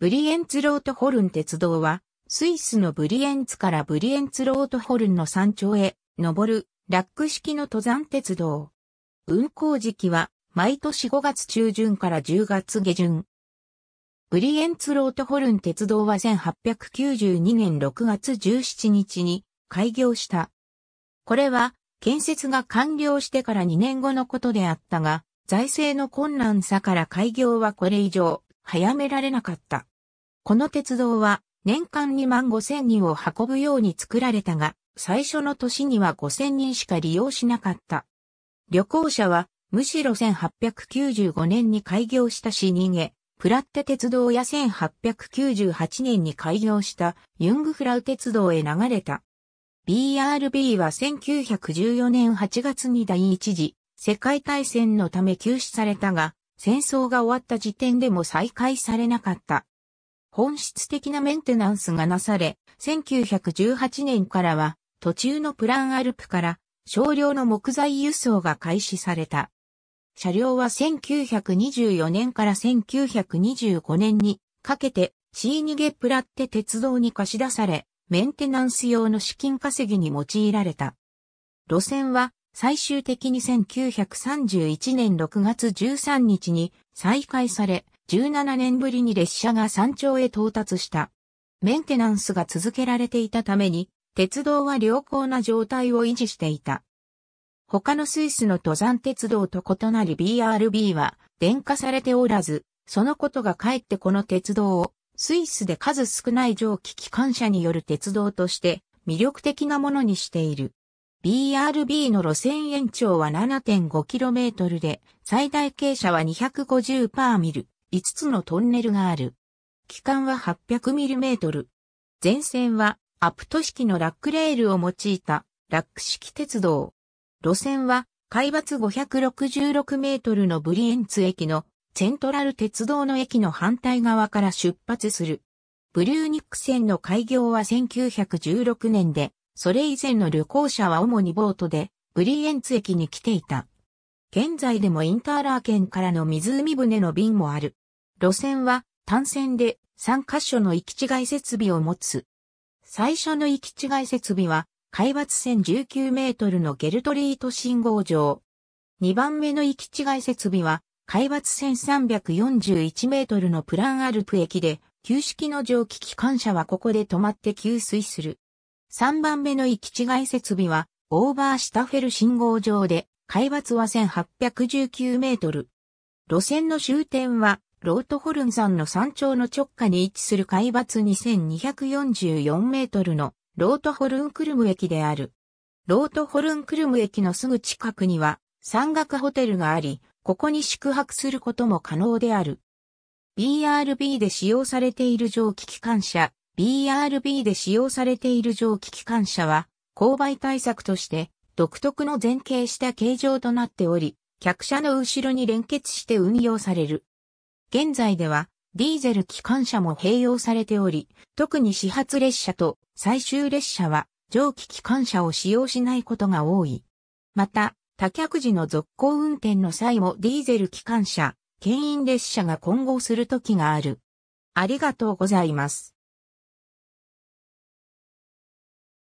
ブリエンツロートホルン鉄道は、スイスのブリエンツからブリエンツロートホルンの山頂へ、登る、ラック式の登山鉄道。運行時期は、毎年5月中旬から10月下旬。ブリエンツロートホルン鉄道は1892年6月17日に開業した。これは、建設が完了してから2年後のことであったが、財政の困難さから開業はこれ以上、早められなかった。この鉄道は年間2万5千人を運ぶように作られたが、最初の年には5千人しか利用しなかった。旅行者は、むしろ1895年に開業した死人へ、プラッテ鉄道や1898年に開業したユングフラウ鉄道へ流れた。BRB は1914年8月に第一次世界大戦のため休止されたが、戦争が終わった時点でも再開されなかった。本質的なメンテナンスがなされ、1918年からは途中のプランアルプから少量の木材輸送が開始された。車両は1924年から1925年にかけてシーニゲプラって鉄道に貸し出され、メンテナンス用の資金稼ぎに用いられた。路線は最終的に1931年6月13日に再開され、17年ぶりに列車が山頂へ到達した。メンテナンスが続けられていたために、鉄道は良好な状態を維持していた。他のスイスの登山鉄道と異なり BRB は電化されておらず、そのことがかえってこの鉄道をスイスで数少ない蒸気機関車による鉄道として魅力的なものにしている。BRB の路線延長は 7.5km で最大傾斜は250パーミル。5つのトンネルがある。機関は 800mm。前線はアプト式のラックレールを用いたラック式鉄道。路線は海抜566メートルのブリエンツ駅のセントラル鉄道の駅の反対側から出発する。ブリューニック線の開業は1916年で、それ以前の旅行者は主にボートで、ブリエンツ駅に来ていた。現在でもインターラー県からの湖船の便もある。路線は単線で3カ所の行き違い設備を持つ。最初の行き違い設備は、海抜線19メートルのゲルトリート信号場。2番目の行き違い設備は、海抜線341メートルのプランアルプ駅で、旧式の蒸気機関車はここで止まって給水する。3番目の行き違い設備は、オーバーシタフェル信号場で、海抜は1819メートル。路線の終点は、ロートホルン山の山頂の直下に位置する海抜2244メートルのロートホルンクルム駅である。ロートホルンクルム駅のすぐ近くには山岳ホテルがあり、ここに宿泊することも可能である。BRB で使用されている蒸気機関車、BRB で使用されている蒸気機関車は、勾配対策として独特の前傾した形状となっており、客車の後ろに連結して運用される。現在では、ディーゼル機関車も併用されており、特に始発列車と最終列車は蒸気機関車を使用しないことが多い。また、多客時の続行運転の際もディーゼル機関車、牽引列車が混合する時がある。ありがとうございます。